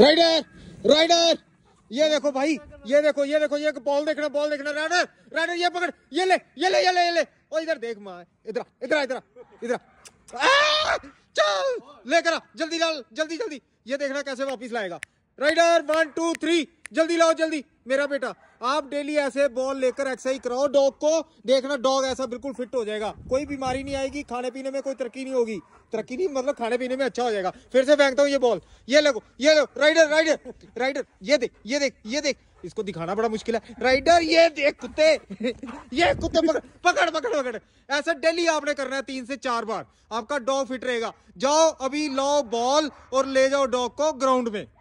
rider rider ये देखो भाई ये देखो ये देखो ये बॉल देखना बॉल देखना राइडर राइडर ये पकड़ ये ले ये ले ये ले ये ले और इधर देख माँ इधर इधर इधर इधर चल लेकर जल्दी लाल जल्दी जल्दी ये देखना कैसे वापिस लाएगा राइडर वन टू थ्री जल्दी लाओ जल्दी मेरा बेटा आप डेली ऐसे बॉल लेकर एक्सरसाइज कराओ डॉग को देखना डॉग ऐसा बिल्कुल फिट हो जाएगा कोई बीमारी नहीं आएगी खाने पीने में कोई तरक्की नहीं होगी तरक्की नहीं मतलब खाने पीने में अच्छा हो जाएगा फिर से फेंकता हूँ ये बॉल ये लगो ये लो राइडर राइडर राइडर ये देख ये देख ये देख इसको दिखाना बड़ा मुश्किल है राइडर ये देख कुत्ते ये कुत्ते पकड़ पकड़ पकड़ पकड़ ऐसा डेली आपने करना है तीन से चार बार आपका डॉग फिट रहेगा जाओ अभी लाओ बॉल और ले जाओ डॉग को ग्राउंड में